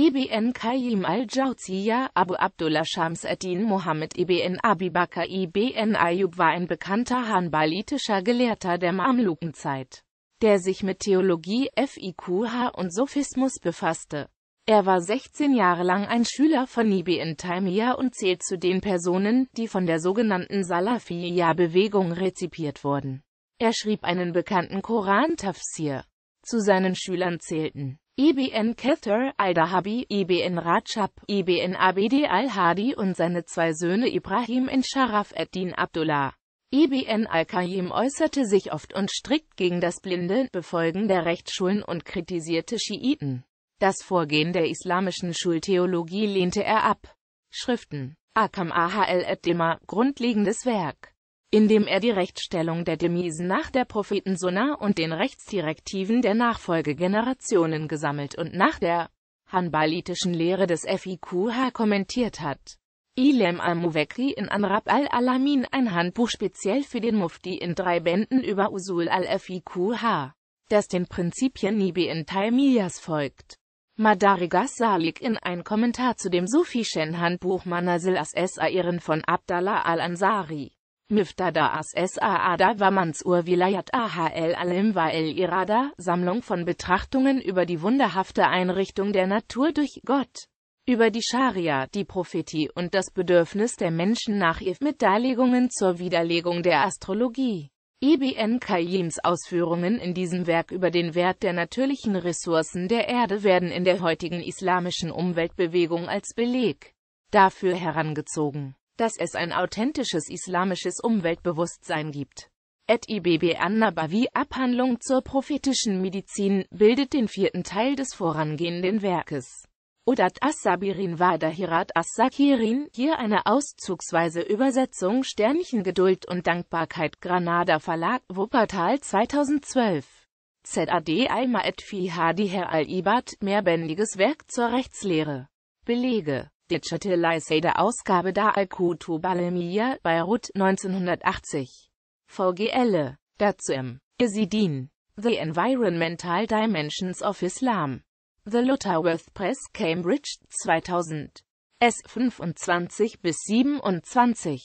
IBN Kayyim al-Jauziya, Abu Abdullah Shams ad-Din Mohammed ibn Abibakar ibn Ayyub war ein bekannter hanbalitischer Gelehrter der Mamlukenzeit, der sich mit Theologie, Fiqh und Sophismus befasste. Er war 16 Jahre lang ein Schüler von Ibn Taymiyyah und zählt zu den Personen, die von der sogenannten Salafiyya-Bewegung rezipiert wurden. Er schrieb einen bekannten Koran-Tafsir. Zu seinen Schülern zählten IBN e Kathir al-Dahabi, IBN e Rajab, IBN e Abd al-Hadi und seine zwei Söhne Ibrahim in Sharaf ad-Din Abdullah. IBN al-Qayyim äußerte sich oft und strikt gegen das blinde Befolgen der Rechtsschulen und kritisierte Schiiten. Das Vorgehen der islamischen Schultheologie lehnte er ab. Schriften Akam Ahl ad-Dimma, grundlegendes Werk indem er die Rechtstellung der Demisen nach der Prophetensona und den Rechtsdirektiven der Nachfolgegenerationen gesammelt und nach der hanbalitischen Lehre des FIQH kommentiert hat. Ilem al-Muwekri in Anrab al-Alamin ein Handbuch speziell für den Mufti in drei Bänden über Usul al-FIQH, das den Prinzipien Nibi in Taimiyas folgt. Madarigas Salik in ein Kommentar zu dem Sufischen Handbuch Manazil as Sa'iren von Abdallah al-Ansari. Miftada as-Saada Wamansur Vilayat Ahal Alim wa Wa'il Irada, Sammlung von Betrachtungen über die wunderhafte Einrichtung der Natur durch Gott, über die Scharia, die Prophetie und das Bedürfnis der Menschen nach ihr mit Darlegungen zur Widerlegung der Astrologie. Ibn e Kayims Ausführungen in diesem Werk über den Wert der natürlichen Ressourcen der Erde werden in der heutigen islamischen Umweltbewegung als Beleg dafür herangezogen dass es ein authentisches islamisches Umweltbewusstsein gibt. Et IBB An-Nabawi Abhandlung zur prophetischen Medizin bildet den vierten Teil des vorangehenden Werkes. Odat As-Sabirin Wadahirat As-Sakirin, hier eine auszugsweise Übersetzung Sternchen Geduld und Dankbarkeit Granada Verlag, Wuppertal 2012. ZAD Alma et fi Hadi Herr al-Ibad, mehrbändiges Werk zur Rechtslehre. Belege Digitalized Ausgabe da Al-Kutubalemia, Beirut, 1980. VGL. Dazu im Yazidin. The Environmental Dimensions of Islam. The Lutterworth Press, Cambridge, 2000. S25 bis 27.